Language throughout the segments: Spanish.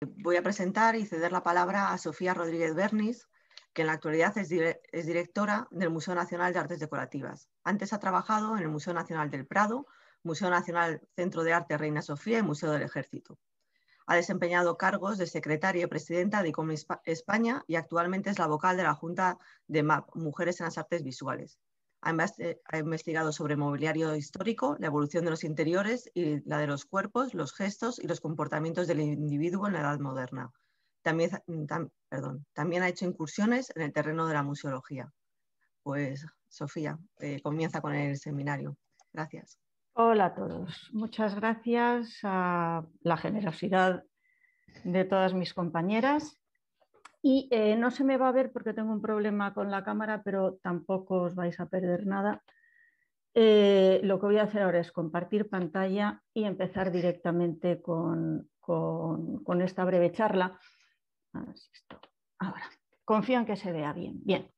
Voy a presentar y ceder la palabra a Sofía Rodríguez Bernis, que en la actualidad es, directora del Museo Nacional de Artes Decorativas. Antes ha trabajado en el Museo Nacional del Prado, Museo Nacional Centro de Arte Reina Sofía y Museo del Ejército. Ha desempeñado cargos de secretaria y presidenta de ICOM España y actualmente es la vocal de la Junta de Mujeres en las Artes Visuales. Eh, ha investigado sobre mobiliario histórico, la evolución de los interiores y la de los cuerpos, los gestos y los comportamientos del individuo en la edad moderna. También, mm, perdón, también ha hecho incursiones en el terreno de la museología. Pues, Sofía, eh, comienza con el seminario. Gracias. Hola a todos. Muchas gracias a la generosidad de todas mis compañeras y eh, no se me va a ver porque tengo un problema con la cámara, pero tampoco os vais a perder nada. Eh, lo que voy a hacer ahora es compartir pantalla y empezar directamente con, esta breve charla. ahora, confío en que se vea bien. Bien.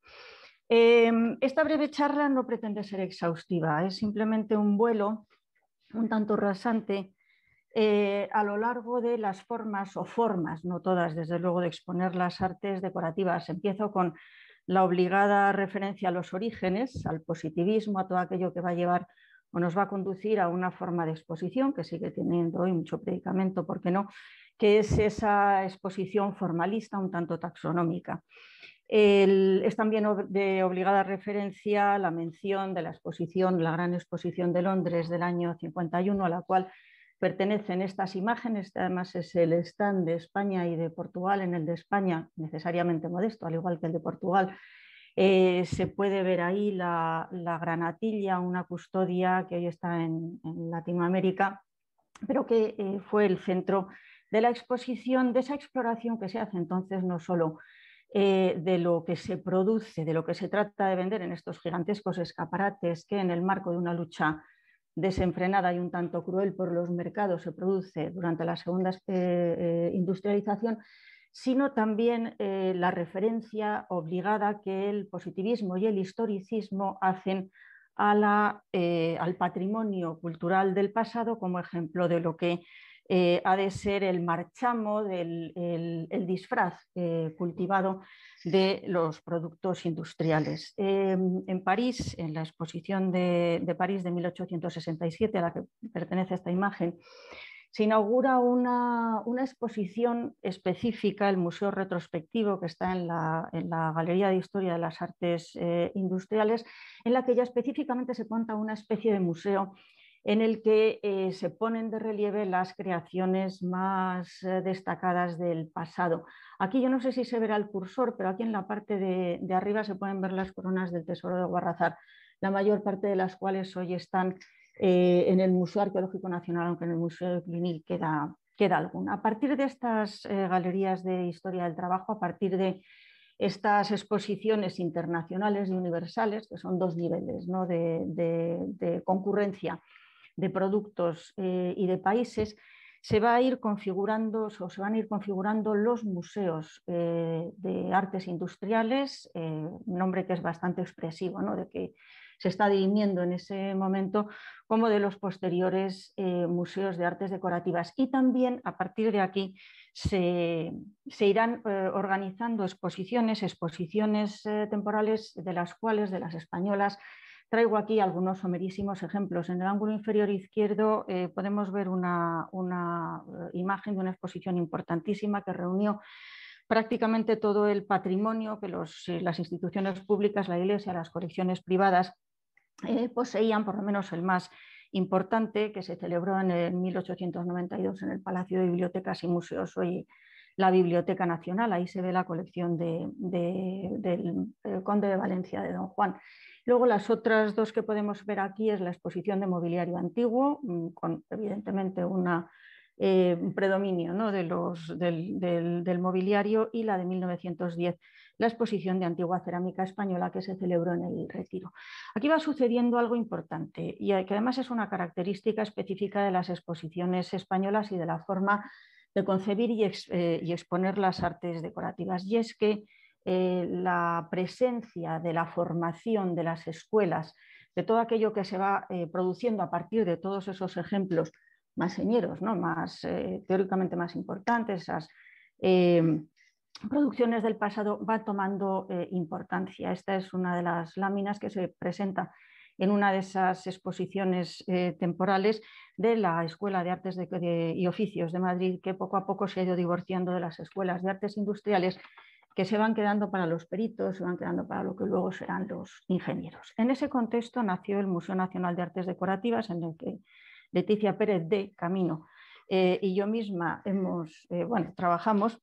Em, esta breve charla no pretende ser exhaustiva, es simplemente un vuelo un tanto rasante eh, a lo largo de las formas o formas, no todas, desde luego, de exponer las artes decorativas. Empiezo con la obligada referencia a los orígenes, al positivismo, a todo aquello que va a llevar o nos va a conducir a una forma de exposición que sigue teniendo hoy mucho predicamento, ¿por qué no? Que es esa exposición formalista, un tanto taxonómica. es también de obligada referencia la mención de la exposición, la gran exposición de Londres del año 51, a la cual pertenecen estas imágenes, además es el stand de España y de Portugal, en el de España, necesariamente modesto, al igual que el de Portugal, eh, se puede ver ahí la, granatilla, una custodia que hoy está en, Latinoamérica, pero que eh, fue el centro de la exposición, de esa exploración que se hace entonces no solo eh, de lo que se produce, de lo que se trata de vender en estos gigantescos escaparates que en el marco de una lucha desenfrenada y un tanto cruel por los mercados se produce durante la segunda eh, eh, industrialización, sino también eh, la referencia obligada que el positivismo y el historicismo hacen a la, al patrimonio cultural del pasado como ejemplo de lo que eh, ha de ser el marchamo, del, el, disfraz eh, cultivado de los productos industriales. Em, en París, en la exposición de, París de 1867, a la que pertenece esta imagen, se inaugura una, exposición específica, el Museo Retrospectivo, que está en la Galería de Historia de las Artes eh, Industriales, en la que ya específicamente se cuenta una especie de museo en el que eh, se ponen de relieve las creaciones más eh, destacadas del pasado. Aquí yo no sé si se verá el cursor, pero aquí en la parte de, arriba se pueden ver las coronas del Tesoro de Guarrazar, la mayor parte de las cuales hoy están eh, en el Museo Arqueológico Nacional, aunque en el Museo de Clinil queda, alguna. A partir de estas galerías de historia del trabajo, a partir de estas exposiciones internacionales y universales, que son dos niveles de concurrencia de productos eh, y de países, se va a ir configurando se van a ir configurando los museos eh, de artes industriales, eh, un nombre que es bastante expresivo, ¿no? de que se está dirimiendo en ese momento, como de los posteriores museos de artes decorativas. Y también a partir de aquí se, se irán organizando exposiciones, exposiciones temporales de las cuales, de las españolas, Traigo aquí algunos somerísimos ejemplos. En el ángulo inferior izquierdo eh, podemos ver una, eh, imagen de una exposición importantísima que reunió prácticamente todo el patrimonio que eh, las instituciones públicas, la Iglesia, las colecciones privadas poseían, por lo menos el más importante, que se celebró en 1892 en el Palacio de Bibliotecas y Museos, hoy la Biblioteca Nacional. Ahí se ve la colección del, Conde de Valencia de Don Juan. Luego las otras dos que podemos ver aquí es la exposición de mobiliario antiguo, mm, con evidentemente eh, un predominio ¿no? de los, del, del, mobiliario y la de 1910, la exposición de antigua cerámica española que se celebró en el retiro. Aquí va sucediendo algo importante y eh, que además es una característica específica de las exposiciones españolas y de la forma de concebir eh, y, exponer las artes decorativas. Y es que eh, la presencia de la formación de las escuelas, de todo aquello que se va eh, produciendo a partir de todos esos ejemplos más señeros, ¿no? más teóricamente más importantes, esas em, producciones del pasado va tomando importancia. Esta es una de las láminas que se presenta en una de esas exposiciones eh, temporales de la Escuela de Artes y Oficios de Madrid, que poco a poco se ha ido divorciando de las escuelas de artes industriales que se van quedando para los peritos, se van quedando para lo que luego serán los ingenieros. En ese contexto nació el Museo Nacional de Artes Decorativas, en el que Leticia Pérez de Camino eh, y yo misma hemos, eh, bueno, trabajamos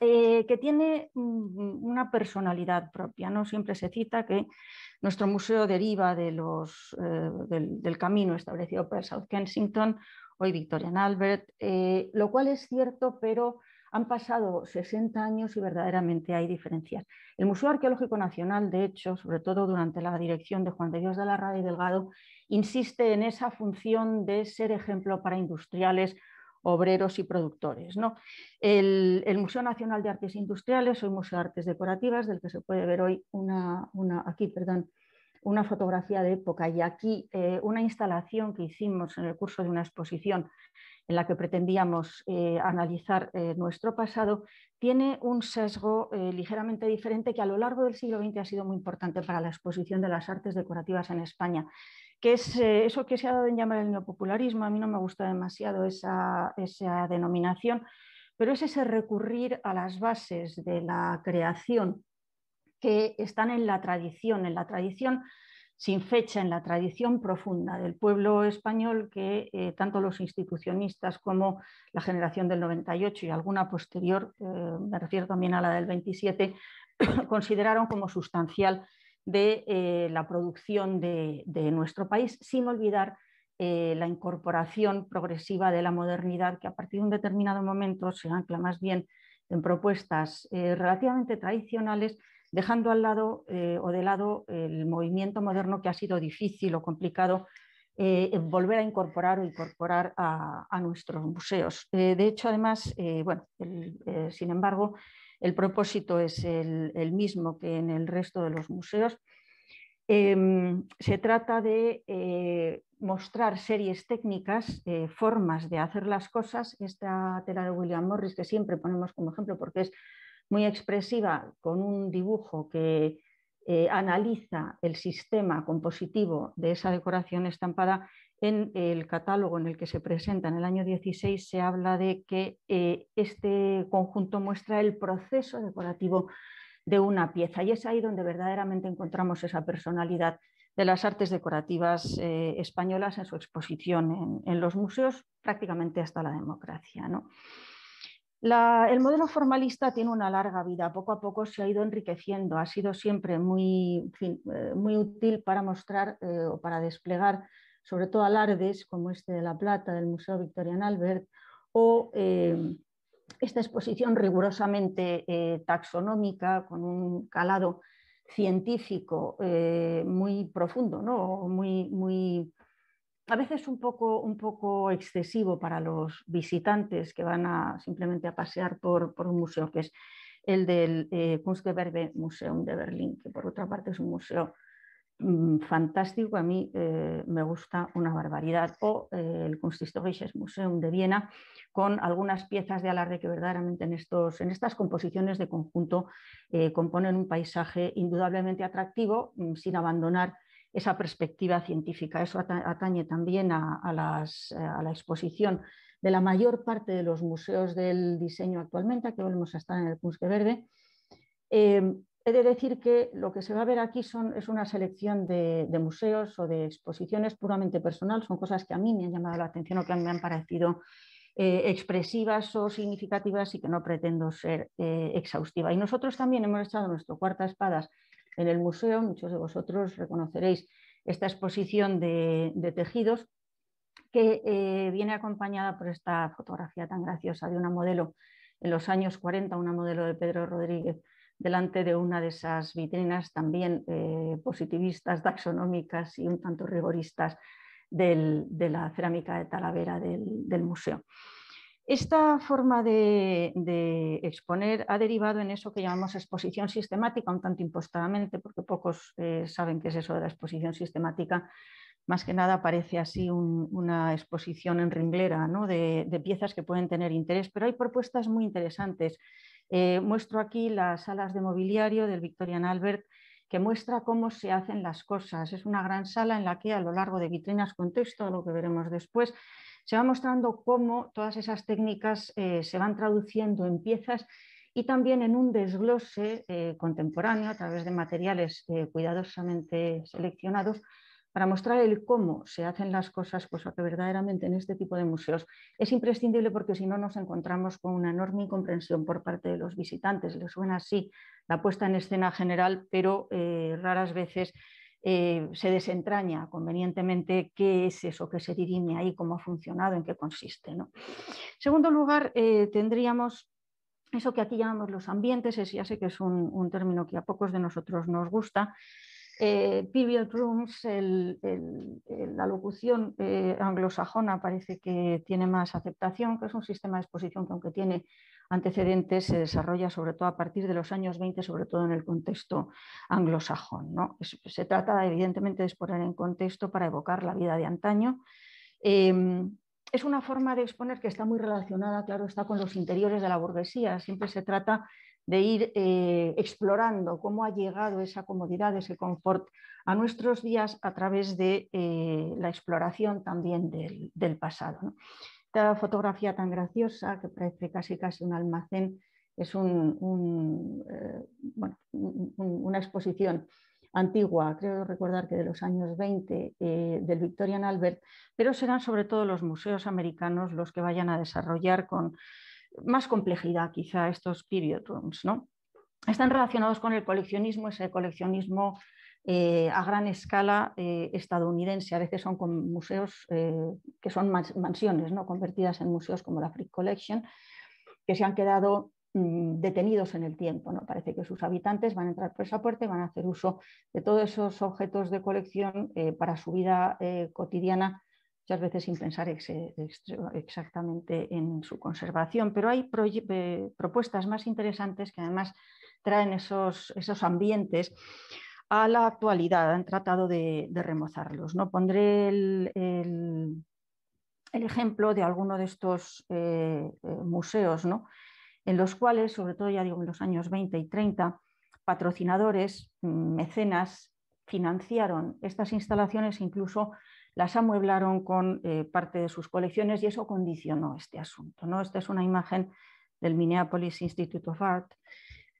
eh, que tiene una personalidad propia. No siempre se cita que nuestro museo deriva de eh, del, camino establecido por South Kensington, hoy Victorian Albert, eh, lo cual es cierto, pero han pasado 60 años y verdaderamente hay diferencias. El Museo Arqueológico Nacional, de hecho, sobre todo durante la dirección de Juan de Dios de la Rada y Delgado, insiste en esa función de ser ejemplo para industriales, obreros y productores. El, Museo Nacional de Artes Industriales, o el Museo de Artes Decorativas, del que se puede ver hoy una, aquí, perdón, una fotografía de época y aquí eh, una instalación que hicimos en el curso de una exposición en la que pretendíamos eh, analizar eh, nuestro pasado, tiene un sesgo ligeramente diferente que a lo largo del siglo XX ha sido muy importante para la exposición de las artes decorativas en España que es eh, eso que se ha dado en llamar el neopopularismo, a mí no me gusta demasiado esa, denominación, pero es ese recurrir a las bases de la creación que están en la tradición, en la tradición sin fecha, en la tradición profunda del pueblo español que eh, tanto los institucionistas como la generación del 98 y alguna posterior, eh, me refiero también a la del 27, consideraron como sustancial de eh, la producción de, nuestro país, sin olvidar eh, la incorporación progresiva de la modernidad, que a partir de un determinado momento se ancla más bien en propuestas eh, relativamente tradicionales, dejando al lado o de lado el movimiento moderno que ha sido difícil o complicado volver a incorporar o incorporar a, nuestros museos. de hecho, además, bueno, sin embargo, el propósito es el, mismo que en el resto de los museos. Em, se trata de eh, mostrar series técnicas, eh, formas de hacer las cosas. Esta tela de William Morris, que siempre ponemos como ejemplo porque es muy expresiva, con un dibujo que eh, analiza el sistema compositivo de esa decoración estampada, en el catálogo en el que se presenta en el año 16 se habla de que eh, este conjunto muestra el proceso decorativo de una pieza y es ahí donde verdaderamente encontramos esa personalidad de las artes decorativas eh, españolas en su exposición en, los museos prácticamente hasta la democracia. el modelo formalista tiene una larga vida, poco a poco se ha ido enriqueciendo, ha sido siempre muy, eh, útil para mostrar o para desplegar sobre todo alardes como este de La Plata del Museo Victorian Albert o eh, esta exposición rigurosamente eh, taxonómica con un calado científico eh, muy profundo, ¿no? muy, muy, a veces un poco, un poco excesivo para los visitantes que van a, simplemente a pasear por, un museo que es el del eh, Museum de Berlín, que por otra parte es un museo Mm, fantástico, a mí eh, me gusta una barbaridad. O eh, el Kunsthistorisches Museum de Viena, con algunas piezas de alarde que verdaderamente en, estos, en estas composiciones de conjunto eh, componen un paisaje indudablemente atractivo, mm, sin abandonar esa perspectiva científica. Eso atañe también a, a, las, la exposición de la mayor parte de los museos del diseño actualmente, que volvemos a estar en el Kunstgewerbe. Verde. Em, He de decir que lo que se va a ver aquí son, es una selección de, museos o de exposiciones puramente personal, son cosas que a mí me han llamado la atención o que me han parecido eh, expresivas o significativas y que no pretendo ser eh, exhaustiva. Y nosotros también hemos echado nuestro cuarta espadas en el museo, muchos de vosotros reconoceréis esta exposición de, tejidos que eh, viene acompañada por esta fotografía tan graciosa de una modelo en los años 40, una modelo de Pedro Rodríguez delante de una de esas vitrinas también eh, positivistas, taxonómicas y un tanto rigoristas de la cerámica de Talavera del, museo. Esta forma de, exponer ha derivado en eso que llamamos exposición sistemática, un tanto impostadamente, porque pocos eh, saben qué es eso de la exposición sistemática. Más que nada parece así una exposición en ringlera ¿no? de, de, piezas que pueden tener interés, pero hay propuestas muy interesantes eh, muestro aquí las salas de mobiliario del Victorian Albert, que muestra cómo se hacen las cosas. Es una gran sala en la que a lo largo de vitrinas con texto, lo que veremos después, se va mostrando cómo todas esas técnicas eh, se van traduciendo en piezas y también en un desglose eh, contemporáneo a través de materiales cuidadosamente seleccionados para mostrar el cómo se hacen las cosas, cosa que verdaderamente en este tipo de museos es imprescindible porque si no nos encontramos con una enorme incomprensión por parte de los visitantes. Les suena así la puesta en escena general, pero eh, raras veces eh, se desentraña convenientemente qué es eso que se dirime ahí, cómo ha funcionado, en qué consiste. En segundo lugar, eh, tendríamos eso que aquí llamamos los ambientes, ya sé que es un término que a pocos de nosotros nos gusta, eh, rooms, la locución eh, anglosajona parece que tiene más aceptación, que es un sistema de exposición que aunque tiene antecedentes se desarrolla sobre todo a partir de los años 20, sobre todo en el contexto anglosajón. se trata evidentemente de exponer en contexto para evocar la vida de antaño. Em, es una forma de exponer que está muy relacionada, claro, está con los interiores de la burguesía. Siempre se trata de ir eh, explorando cómo ha llegado esa comodidad, ese confort a nuestros días a través de eh, la exploración también del, pasado. Esta fotografía tan graciosa que parece casi casi un almacén es un, eh, una exposición antigua, creo recordar que de los años 20 del Victorian Albert, pero serán sobre todo los museos americanos los que vayan a desarrollar con más complejidad quizá estos period rooms. ¿no? Están relacionados con el coleccionismo, ese coleccionismo eh, a gran escala eh, estadounidense. A veces son con museos eh, que son mansiones ¿no? convertidas en museos como la freak Collection, que se han quedado mm, detenidos en el tiempo. ¿no? Parece que sus habitantes van a entrar por esa puerta y van a hacer uso de todos esos objetos de colección para su vida cotidiana muchas veces sin pensar exactamente en su conservación, pero hay eh, propuestas más interesantes que además traen esos, esos ambientes a la actualidad, han tratado de, remozarlos. ¿no? Pondré el, ejemplo de alguno de estos eh, eh, museos, en los cuales, sobre todo ya digo en los años 20 y 30, patrocinadores, mm, mecenas, financiaron estas instalaciones incluso las amueblaron con eh, parte de sus colecciones y eso condicionó este asunto. ¿no? Esta es una imagen del Minneapolis Institute of Art,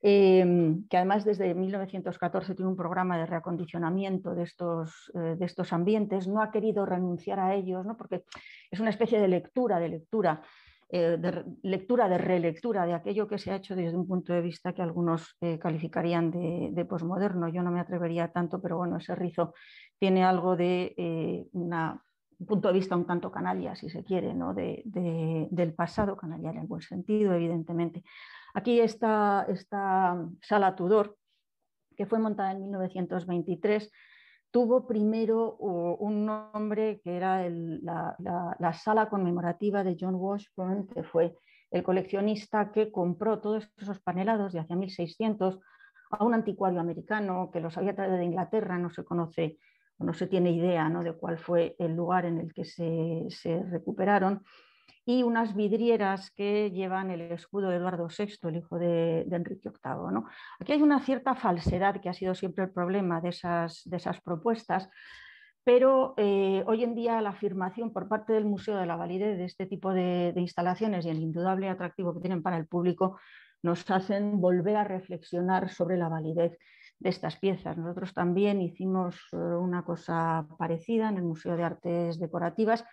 em, que además desde 1914 tiene un programa de reacondicionamiento de estos, eh, de estos ambientes, no ha querido renunciar a ellos, ¿no? porque es una especie de lectura, de lectura eh, de lectura, de relectura de aquello que se ha hecho desde un punto de vista que algunos eh, calificarían de, posmoderno. Yo no me atrevería tanto, pero bueno, ese rizo tiene algo de eh, un punto de vista un tanto canalla, si se quiere, ¿no? del pasado, canalla en buen sentido, evidentemente. Aquí está esta sala Tudor, que fue montada en 1923 tuvo primero un nombre que era la, sala conmemorativa de John Washburn, que fue el coleccionista que compró todos esos panelados de hacia 1600 a un anticuario americano que los había traído de Inglaterra, no se conoce no se tiene idea ¿no? de cuál fue el lugar en el que se, se recuperaron y unas vidrieras que llevan el escudo de Eduardo VI, el hijo de, Enrique VIII. Aquí hay una cierta falsedad que ha sido siempre el problema de esas, propuestas, pero eh, hoy en día la afirmación por parte del Museo de la Validez de este tipo de instalaciones y el indudable atractivo que tienen para el público nos hacen volver a reflexionar sobre la validez de estas piezas. Nosotros también hicimos eh, una cosa parecida en el Museo de Artes Decorativas,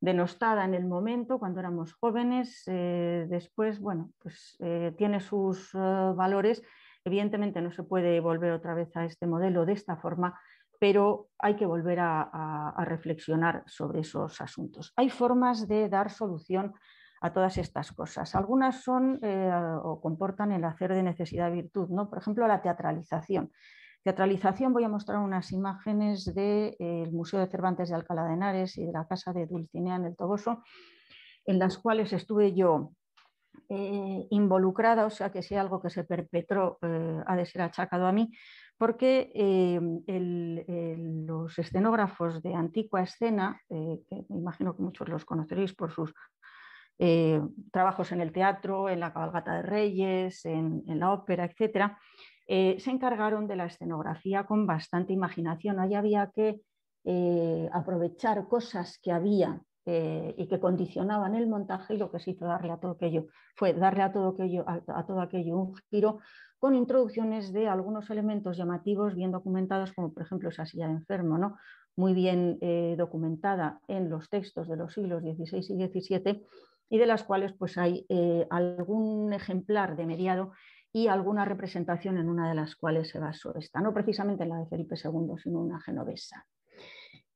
denostada en el momento cuando éramos jóvenes, eh, después, bueno, pues eh, tiene sus eh, valores. Evidentemente no se puede volver otra vez a este modelo de esta forma, pero hay que volver a, reflexionar sobre esos asuntos. Hay formas de dar solución a todas estas cosas. Algunas son o comportan el hacer de necesidad virtud, ¿no? Por ejemplo, la teatralización voy a mostrar unas imágenes del eh, Museo de Cervantes de Alcalá de Henares y de la Casa de Dulcinea en el Toboso, en las cuales estuve yo eh, involucrada, o sea que si algo que se perpetró eh, ha de ser achacado a mí, porque los escenógrafos de Antigua Escena, que me imagino que muchos los conoceréis por sus trabajos en el teatro, en la cabalgata de Reyes, en, en la ópera, etcétera, eh, se encargaron de la escenografía con bastante imaginación. Ahí había que eh, aprovechar cosas que había eh, y que condicionaban el montaje y lo que se hizo darle a todo aquello fue darle a todo aquello, a, todo aquello un giro con introducciones de algunos elementos llamativos bien documentados, como por ejemplo esa silla de enfermo, ¿no? muy bien documentada en los textos de los siglos XVI y XVII y de las cuales pues, hay algún ejemplar de mediado y alguna representación en una de las cuales se basó esta, no precisamente en la de Felipe II, sino una genovesa.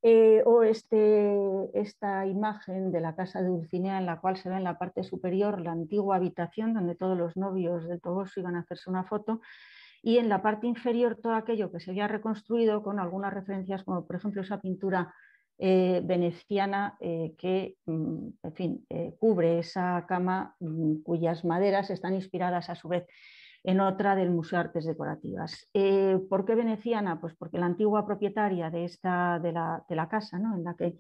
Eh, o este, esta imagen de la casa de Dulcinea en la cual se ve en la parte superior la antigua habitación donde todos los novios del Toboso iban a hacerse una foto y en la parte inferior todo aquello que se había reconstruido con algunas referencias como por ejemplo esa pintura eh, veneciana eh, que mm, en fin, cubre esa cama mm, cuyas maderas están inspiradas a su vez en otra del Museo de Artes Decorativas. Eh, ¿Por qué veneciana? Pues porque la antigua propietaria de, esta, de, la, casa en la que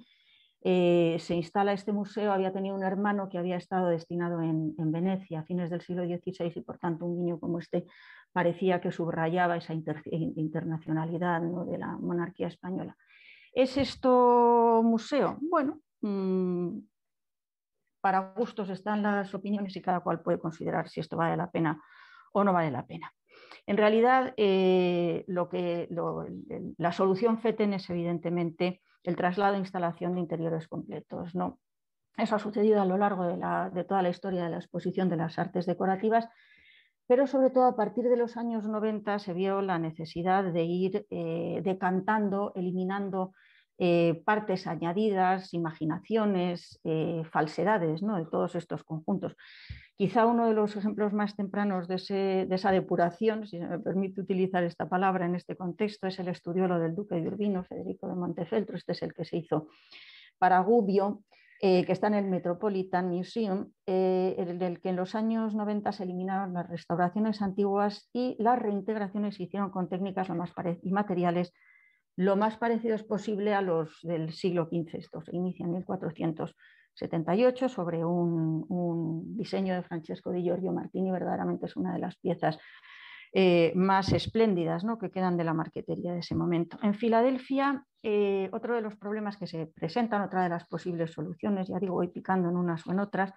eh, se instala este museo había tenido un hermano que había estado destinado en, Venecia a fines del siglo XVI y por tanto un niño como este parecía que subrayaba esa internacionalidad de la monarquía española. ¿Es esto museo? Bueno, mm, para gustos están las opiniones y cada cual puede considerar si esto vale la pena o no vale la pena. En realidad, eh, lo que, la solución FETEN es evidentemente el traslado e instalación de interiores completos. ¿no? Eso ha sucedido a lo largo de, toda la historia de la exposición de las artes decorativas, pero sobre todo a partir de los años 90 se vio la necesidad de ir eh, decantando, eliminando eh, partes añadidas, imaginaciones, falsedades ¿no? de todos estos conjuntos. Quizá uno de los ejemplos más tempranos de, esa depuración, si se me permite utilizar esta palabra en este contexto, es el estudiolo del duque de Urbino, Federico de Montefeltro, este es el que se hizo para Gubbio, eh, que está en el Metropolitan Museum, eh, el que en los años 90 se eliminaron las restauraciones antiguas y las reintegraciones se hicieron con técnicas y materiales lo más parecidos posible a los del siglo XV, esto se inicia en 1400 78 sobre un, diseño de Francesco Di Giorgio Martini, verdaderamente es una de las piezas eh, más espléndidas ¿no? que quedan de la marquetería de ese momento. En Filadelfia, eh, otro de los problemas que se presentan, otra de las posibles soluciones, ya digo, voy picando en unas o en otras,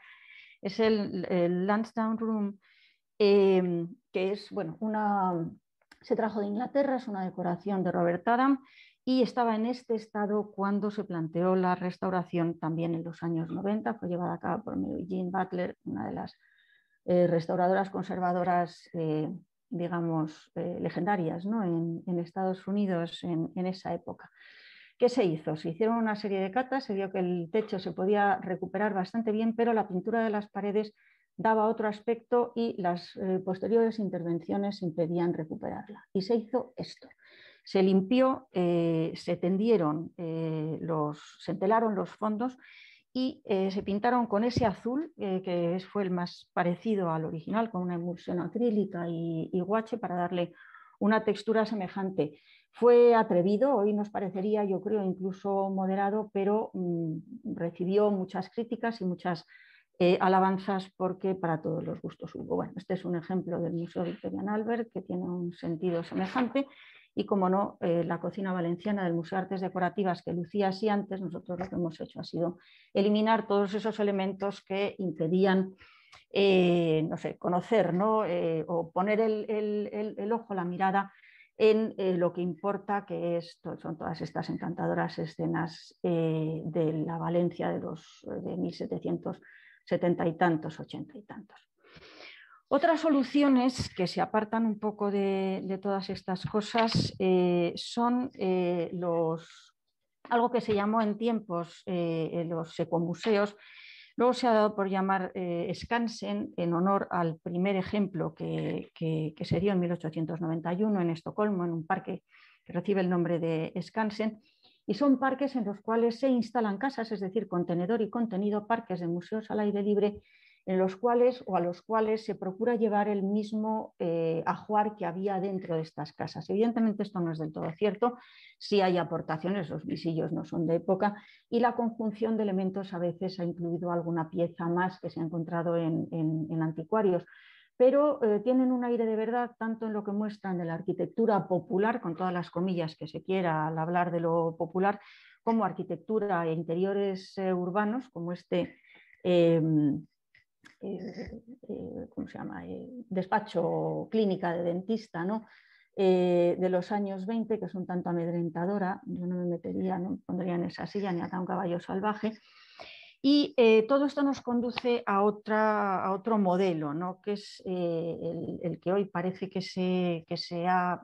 es el, el Lansdowne Room, em, que es, bueno, una, se trajo de Inglaterra, es una decoración de Robert Adam, y estaba en este estado cuando se planteó la restauración también en los años 90, fue llevada a cabo por Mary Jean Butler, una de las eh, restauradoras conservadoras, eh, digamos, eh, legendarias ¿no? en, Estados Unidos en, en, esa época. ¿Qué se hizo? Se hicieron una serie de catas, se vio que el techo se podía recuperar bastante bien, pero la pintura de las paredes daba otro aspecto y las posteriores intervenciones impedían recuperarla. Y se hizo esto se limpió, eh, se tendieron, eh, se entelaron los fondos y eh, se pintaron con ese azul, que fue el más parecido al original, con una emulsión acrílica y, guache para darle una textura semejante. Fue atrevido, hoy nos parecería, yo creo, incluso moderado, pero mm, recibió muchas críticas y muchas alabanzas porque para todos los gustos hubo. Bueno, este es un ejemplo del Museo Victorian Albert que tiene un sentido semejante y, como no, eh, la cocina valenciana del Museo de Artes Decorativas que lucía así antes, nosotros lo que hemos hecho ha sido eliminar todos esos elementos que impedían eh, no sé, conocer eh, o poner el, ojo, la mirada en lo que importa, que son todas estas encantadoras escenas de la Valencia de los de 1770 y tantos, 80 y tantos. Otras soluciones que se apartan un poco de, todas estas cosas eh, son eh, los, algo que se llamó en tiempos eh, los ecomuseos. Luego se ha dado por llamar Skansen en honor al primer ejemplo que, que, se dio en 1891 en Estocolmo, en un parque que recibe el nombre de Skansen. Y son parques en los cuales se instalan casas, es decir, contenedor y contenido, parques de museos al aire libre en los cuales o a los cuales se procura llevar el mismo eh, ajuar que había dentro de estas casas. Evidentemente esto no es del todo cierto, sí hay aportaciones, los visillos no son de época y la conjunción de elementos a veces ha incluido alguna pieza más que se ha encontrado en, anticuarios pero eh, tienen un aire de verdad tanto en lo que muestran de la arquitectura popular, con todas las comillas que se quiera al hablar de lo popular, como arquitectura e interiores eh, urbanos, como este em, eh, eh, ¿cómo se llama? Eh, despacho clínica de dentista, de los años 20, que es un tanto amedrentadora, yo no me metería, no me pondría en esa silla ni a un caballo salvaje. Y todo esto nos conduce a, otra, a otro modelo, que es el, que hoy parece que se, que se ha,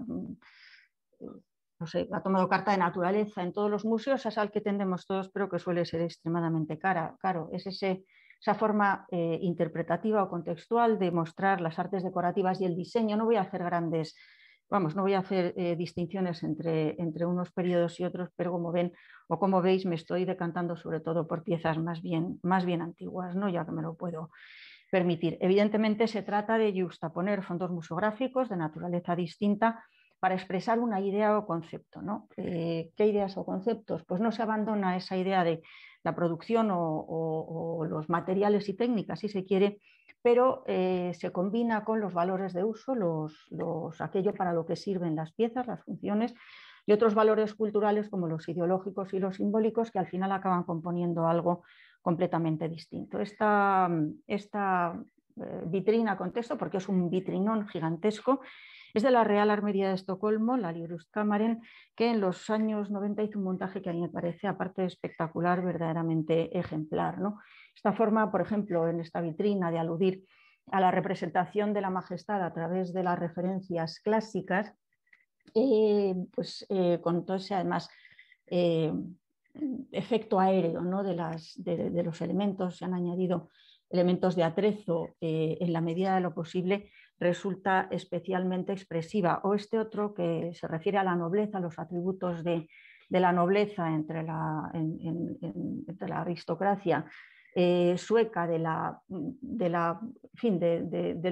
no sé, ha tomado carta de naturaleza en todos los museos, es al que tendemos todos, pero que suele ser extremadamente cara, caro. Es ese esa forma eh, interpretativa o contextual de mostrar las artes decorativas y el diseño. No voy a hacer grandes, vamos, no voy a hacer eh, distinciones entre, entre unos periodos y otros, pero como ven o como veis me estoy decantando sobre todo por piezas más bien, más bien antiguas, ¿no? ya que me lo puedo permitir. Evidentemente se trata de juxtaponer fondos museográficos de naturaleza distinta para expresar una idea o concepto. Eh, ¿Qué ideas o conceptos? Pues no se abandona esa idea de la producción o, los materiales y técnicas, si se quiere, pero eh, se combina con los valores de uso, los, aquello para lo que sirven las piezas, las funciones y otros valores culturales como los ideológicos y los simbólicos que al final acaban componiendo algo completamente distinto. Esta, esta eh, vitrina contexto, porque es un vitrinón gigantesco, es de la Real Armería de Estocolmo, la lirus que en los años 90 hizo un montaje que a mí me parece, aparte de espectacular, verdaderamente ejemplar. Esta forma, por ejemplo, en esta vitrina de aludir a la representación de la majestad a través de las referencias clásicas, eh, pues eh, con todo ese además eh, efecto aéreo de, los elementos, se han añadido elementos de atrezo en la medida de lo posible resulta especialmente expresiva. O este otro que se refiere a la nobleza, los atributos de, la nobleza entre la, aristocracia eh, sueca de, fin, de,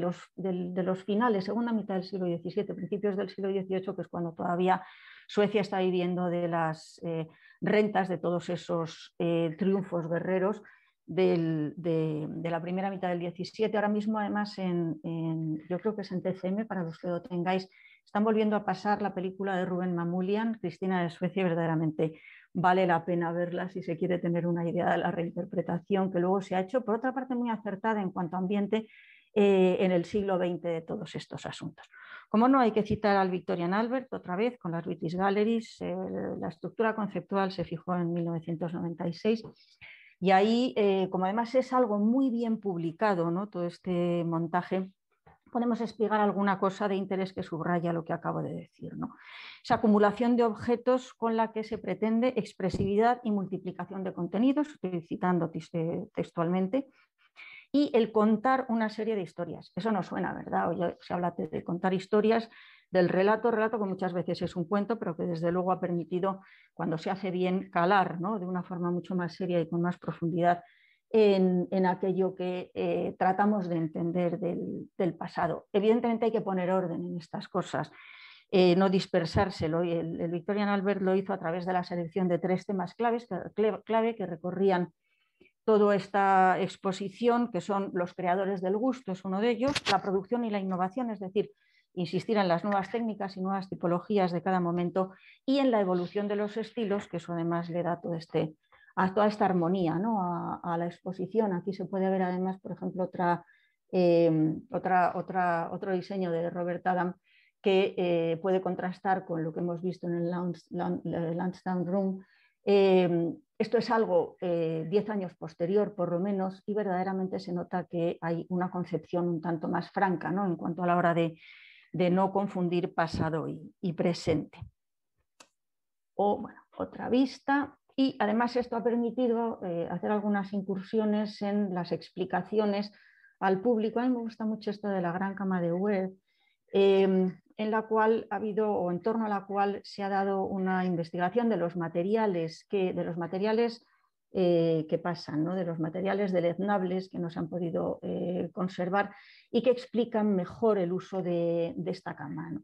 los, finales, segunda mitad del siglo XVII, principios del siglo XVIII, que es cuando todavía Suecia está viviendo de las eh, rentas de todos esos eh, triunfos guerreros, de, la primera mitad del 17. Ahora mismo, además, en, yo creo que es en TCM, para los que lo tengáis, están volviendo a pasar la película de Rubén Mamulian, Cristina de Suecia, verdaderamente vale la pena verla si se quiere tener una idea de la reinterpretación que luego se ha hecho, por otra parte muy acertada en cuanto a ambiente eh, en el siglo XX de todos estos asuntos. Como no, hay que citar al Victorian Albert otra vez con las British Galleries. Eh, la estructura conceptual se fijó en 1996 y ahí, eh, como además es algo muy bien publicado, todo este montaje, podemos explicar alguna cosa de interés que subraya lo que acabo de decir. ¿no? Esa acumulación de objetos con la que se pretende expresividad y multiplicación de contenidos, citando eh, textualmente, y el contar una serie de historias. Eso no suena, ¿verdad? Hoy se habla de contar historias del relato, relato que muchas veces es un cuento, pero que desde luego ha permitido, cuando se hace bien, calar ¿no? de una forma mucho más seria y con más profundidad en, aquello que eh, tratamos de entender del, pasado. Evidentemente hay que poner orden en estas cosas, eh, no dispersárselo. El, el Victorian Albert lo hizo a través de la selección de tres temas clave que recorrían toda esta exposición, que son los creadores del gusto, es uno de ellos, la producción y la innovación, es decir, insistir en las nuevas técnicas y nuevas tipologías de cada momento y en la evolución de los estilos, que eso además le da todo este, toda esta armonía a, la exposición. Aquí se puede ver además, por ejemplo, otra, eh, otra, otra otro diseño de Robert Adam que eh, puede contrastar con lo que hemos visto en el Lansdowne eh, Room, esto es algo 10 eh, años posterior, por lo menos, y verdaderamente se nota que hay una concepción un tanto más franca ¿no? en cuanto a la hora de, no confundir pasado y, presente. O otra vista. Y además esto ha permitido eh, hacer algunas incursiones en las explicaciones al público. A mí me gusta mucho esto de la gran cama de web. Em, en la cual ha habido o en torno a la cual se ha dado una investigación de los materiales que, de los materiales eh, que pasan, ¿no? de los materiales deleznables que no se han podido eh, conservar y que explican mejor el uso de, esta cama.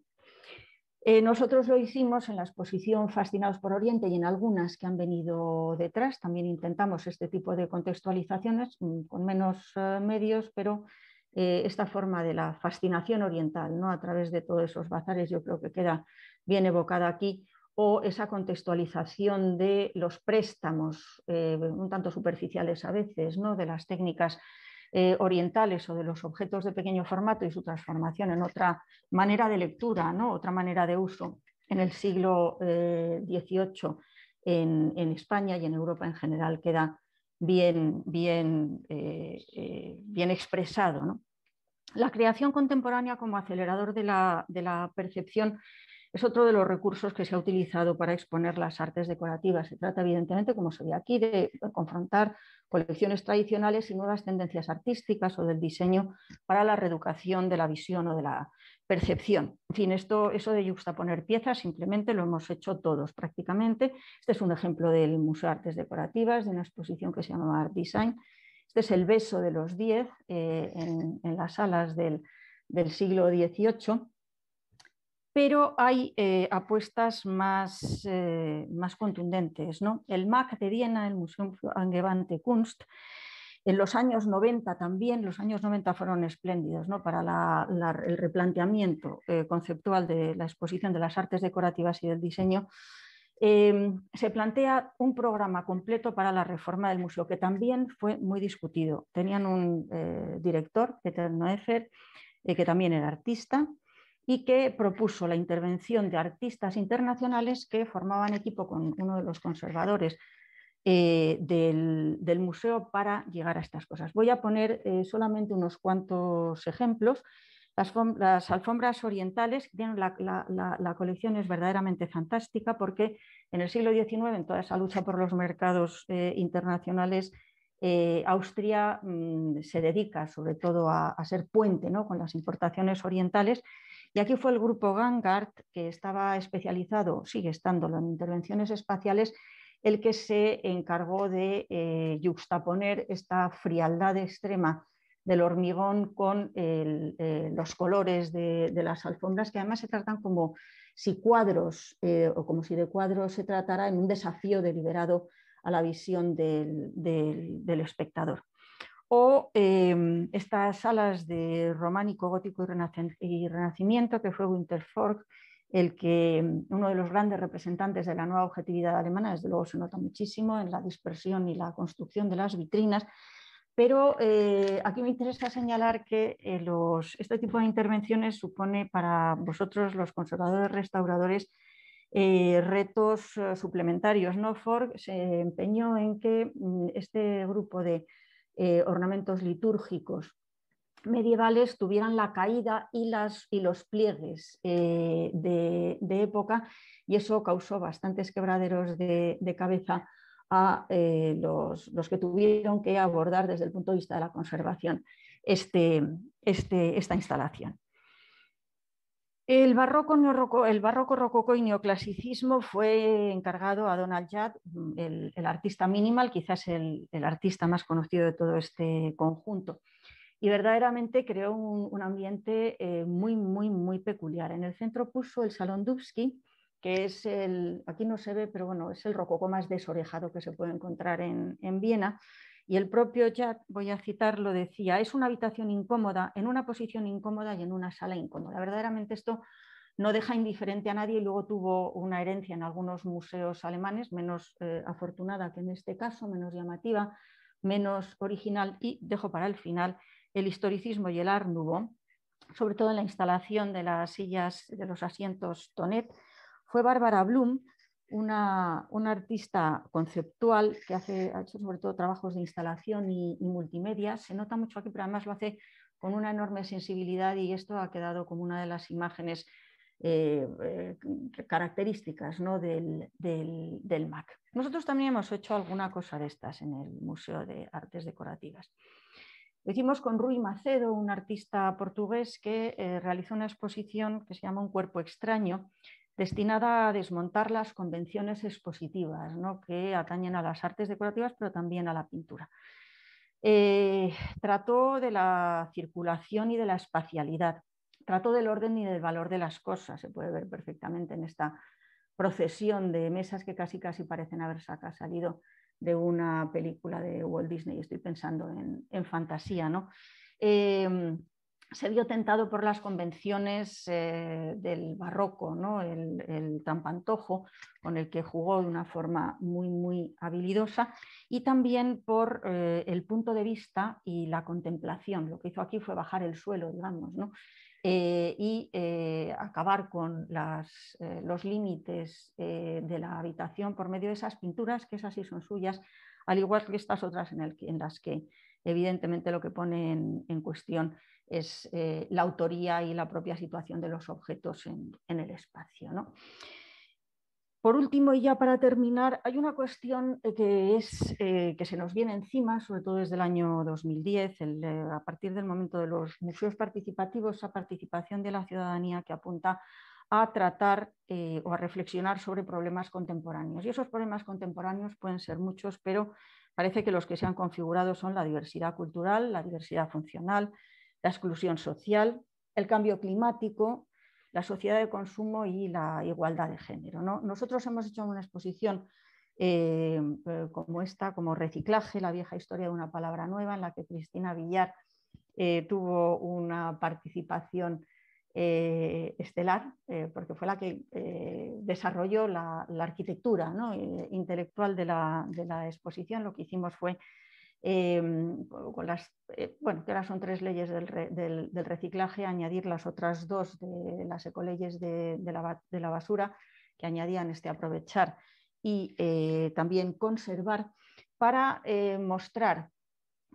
Eh, nosotros lo hicimos en la exposición Fascinados por Oriente y en algunas que han venido detrás. También intentamos este tipo de contextualizaciones mm, con menos medios, pero eh, esta forma de la fascinación oriental, ¿no? a través de todos esos bazares, yo creo que queda bien evocada aquí, o esa contextualización de los préstamos, eh, un tanto superficiales a veces, ¿no? de las técnicas eh, orientales o de los objetos de pequeño formato y su transformación en otra manera de lectura, ¿no? otra manera de uso en el siglo XVIII en, España y en Europa en general queda bien, bien, bien expresado. ¿no? La creación contemporánea como acelerador de la, percepción es otro de los recursos que se ha utilizado para exponer las artes decorativas. Se trata, evidentemente, como se ve aquí, de confrontar colecciones tradicionales y nuevas tendencias artísticas o del diseño para la reeducación de la visión o de la percepción. En fin, esto, eso de juxtaponer piezas simplemente lo hemos hecho todos prácticamente. Este es un ejemplo del Museo de Artes Decorativas, de una exposición que se llama Art Design, este es el beso de los diez eh, en, las salas del, siglo XVIII, pero hay eh, apuestas eh, más, contundentes. ¿no? El MAC de Viena, el Museo Angewandte Kunst, en los años 90 también, los años 90 fueron espléndidos ¿no? para el replanteamiento conceptual de la exposición de las artes decorativas y del diseño Em, se plantea un programa completo para la reforma del museo, que también fue muy discutido. Tenían un eh, director, Peter Noefer, eh, que también era artista, y que propuso la intervención de artistas internacionales que formaban equipo con uno de los conservadores eh, del, museo para llegar a estas cosas. Voy a poner solamente unos cuantos ejemplos las, alfombras orientales, la, colección es verdaderamente fantástica porque en el siglo XIX, en toda esa lucha por los mercados eh, internacionales, eh, Austria mm, se dedica sobre todo a, ser puente con las importaciones orientales. Y aquí fue el grupo Gangart, que estaba especializado, sigue estándolo, en intervenciones espaciales, el que se encargó de eh, yuxtaponer esta frialdad extrema del hormigón con eh, los colores de, las alfombras, que además se tratan como si cuadros eh, o como si de cuadros se tratara en un desafío deliberado a la visión del, espectador. O em, estas salas de románico, gótico y, renacimiento, que fue Winterfork, el que em, uno de los grandes representantes de la nueva objetividad alemana, desde luego se nota muchísimo en la dispersión y la construcción de las vitrinas, pero eh, aquí me interesa señalar que eh, este tipo de intervenciones supone para vosotros, los conservadores restauradores, eh, retos suplementarios. ¿no? se empeñó en que mm, este grupo de ornamentos litúrgicos medievales tuvieran la caída y, los pliegues de, época y eso causó bastantes quebraderos de cabeza a eh, los, que tuvieron que abordar desde el punto de vista de la conservación este, este, esta instalación. El barroco, el barroco, rococó y neoclasicismo fue encargado a Donald Judd, el, artista minimal, quizás el, artista más conocido de todo este conjunto. Y verdaderamente creó un, ambiente eh, muy, muy, muy peculiar. En el centro puso el Salón Dubsky, que es el, aquí no se ve, pero bueno, es el rococó más desorejado que se puede encontrar en, Viena. Y el propio Jack, voy a citarlo, decía, es una habitación incómoda, en una posición incómoda y en una sala incómoda. Verdaderamente esto no deja indiferente a nadie y luego tuvo una herencia en algunos museos alemanes, menos eh, afortunada que en este caso, menos llamativa, menos original y dejo para el final el historicismo y el arnubo sobre todo en la instalación de las sillas, de los asientos Tonet, fue Bárbara Blum, una, artista conceptual que hace, ha hecho sobre todo trabajos de instalación y, multimedia. Se nota mucho aquí, pero además lo hace con una enorme sensibilidad y esto ha quedado como una de las imágenes eh, eh, características del, MAC. Nosotros también hemos hecho alguna cosa de estas en el Museo de Artes Decorativas. Lo hicimos con Rui Macedo, un artista portugués que eh, realizó una exposición que se llama Un cuerpo extraño, destinada a desmontar las convenciones expositivas ¿no? que atañen a las artes decorativas, pero también a la pintura. Eh, trató de la circulación y de la espacialidad, trató del orden y del valor de las cosas, se puede ver perfectamente en esta procesión de mesas que casi casi parecen haber salido de una película de Walt Disney, estoy pensando en, fantasía, ¿no? Eh, se vio tentado por las convenciones eh, del barroco, el, el, trampantojo, con el que jugó de una forma muy, muy habilidosa, y también por eh, el punto de vista y la contemplación. Lo que hizo aquí fue bajar el suelo, digamos, eh, y acabar con los límites de la habitación por medio de esas pinturas, que esas sí son suyas, al igual que estas otras en, las que evidentemente lo que pone en cuestión es eh, la autoría y la propia situación de los objetos en, el espacio. ¿no? Por último, y ya para terminar, hay una cuestión eh, que, es, eh, que se nos viene encima, sobre todo desde el año 2010, a partir del momento de los museos participativos, esa participación de la ciudadanía que apunta a tratar o a reflexionar sobre problemas contemporáneos. Y esos problemas contemporáneos pueden ser muchos, pero parece que los que se han configurado son la diversidad cultural, la diversidad funcional, la exclusión social, el cambio climático, la sociedad de consumo y la igualdad de género. Nosotros hemos hecho una exposición eh, como esta, como reciclaje, la vieja historia de una palabra nueva, en la que Cristina Villar eh, tuvo una participación eh, estelar, porque fue la que desarrolló la, arquitectura intelectual de la exposición. Lo que hicimos fue Em, eh, bueno, que ahora son tres leyes del, reciclaje, añadir las otras dos de las ecoleyes de, de, la, basura que añadían este aprovechar y eh, también conservar para eh, mostrar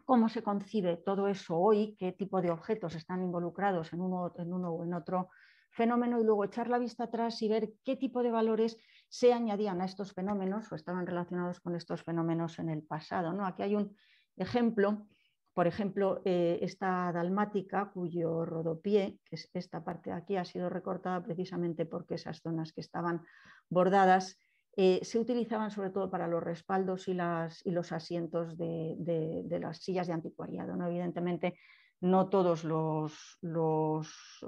cómo se concibe todo eso hoy, qué tipo de objetos están involucrados en uno, en uno o en otro fenómeno y luego echar la vista atrás y ver qué tipo de valores se añadían a estos fenómenos o estaban relacionados con estos fenómenos en el pasado. ¿no? Aquí hay un Ejemplo, por ejemplo, eh, esta dalmática cuyo rodopié, que es esta parte de aquí, ha sido recortada precisamente porque esas zonas que estaban bordadas eh, se utilizaban sobre todo para los respaldos y, los asientos de, las sillas de anticuariado. Evidentemente, no todos los, los eh,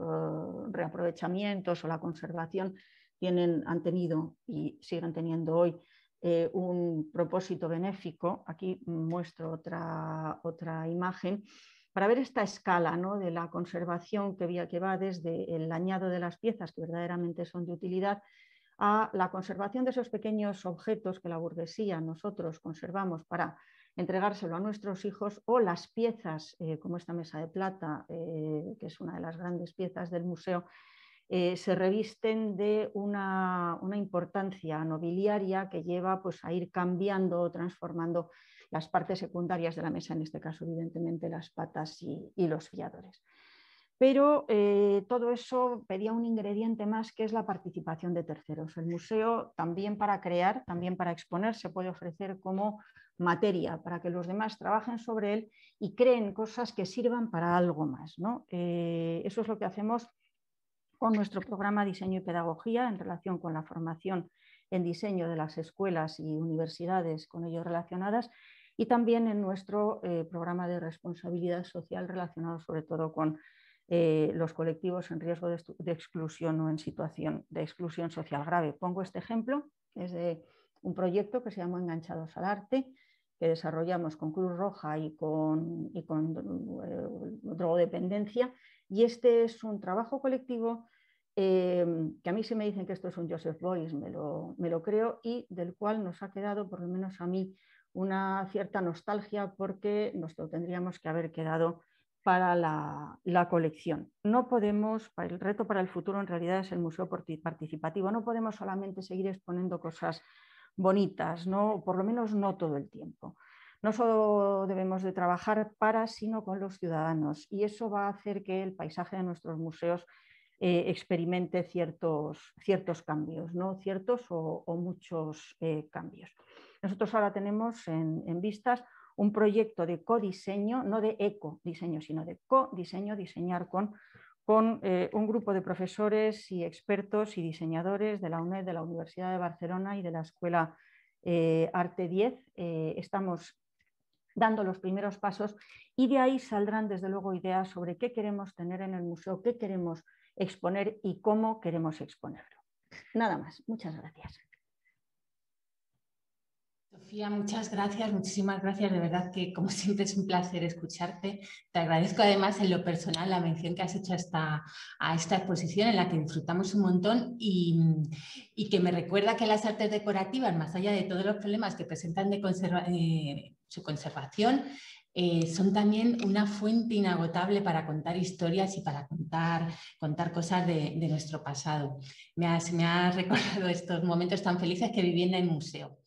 reaprovechamientos o la conservación tienen, han tenido y siguen teniendo hoy eh, un propósito benéfico. Aquí muestro otra, otra imagen para ver esta escala ¿no? de la conservación que, que va desde el añado de las piezas que verdaderamente son de utilidad a la conservación de esos pequeños objetos que la burguesía nosotros conservamos para entregárselo a nuestros hijos o las piezas eh, como esta mesa de plata, eh, que es una de las grandes piezas del museo, eh, se revisten de una, importancia nobiliaria que lleva pues, a ir cambiando o transformando las partes secundarias de la mesa, en este caso evidentemente las patas y, los fiadores. Pero eh, todo eso pedía un ingrediente más que es la participación de terceros. El museo también para crear, también para exponer, se puede ofrecer como materia para que los demás trabajen sobre él y creen cosas que sirvan para algo más. ¿no? Eh, eso es lo que hacemos con nuestro programa Diseño y Pedagogía en relación con la formación en diseño de las escuelas y universidades con ello relacionadas y también en nuestro eh, programa de responsabilidad social relacionado sobre todo con eh, los colectivos en riesgo de, exclusión o en situación de exclusión social grave. Pongo este ejemplo, es de un proyecto que se llama Enganchados al Arte, que desarrollamos con Cruz Roja y con, y eh, drogodependencia, y este es un trabajo colectivo Em, que a mí si me dicen que esto es un Joseph Boyce, me lo, creo, y del cual nos ha quedado, por lo menos a mí, una cierta nostalgia porque nos lo tendríamos que haber quedado para la, colección. No podemos, el reto para el futuro en realidad es el museo participativo, no podemos solamente seguir exponiendo cosas bonitas, ¿no? por lo menos no todo el tiempo. No solo debemos de trabajar para, sino con los ciudadanos y eso va a hacer que el paisaje de nuestros museos eh, experimente ciertos, ciertos cambios, ¿no? ciertos o, muchos eh, cambios. Nosotros ahora tenemos en, vistas un proyecto de codiseño, no de eco-diseño, sino de codiseño, diseñar con, con eh, un grupo de profesores y expertos y diseñadores de la UNED, de la Universidad de Barcelona y de la Escuela Arte 10. estamos dando los primeros pasos y de ahí saldrán desde luego ideas sobre qué queremos tener en el museo, qué queremos exponer y cómo queremos exponerlo. Nada más, muchas gracias. Sofía, muchas gracias, muchísimas gracias. De verdad que como siempre es un placer escucharte. Te agradezco además en lo personal la mención que has hecho a esta exposición en la que disfrutamos un montón y, que me recuerda que las artes decorativas, más allá de todos los problemas que presentan de eh, su conservación, eh, son también una fuente inagotable para contar historias y para contar, contar cosas de, nuestro pasado. Me, ha recordado estos momentos tan felices que viví en el museo.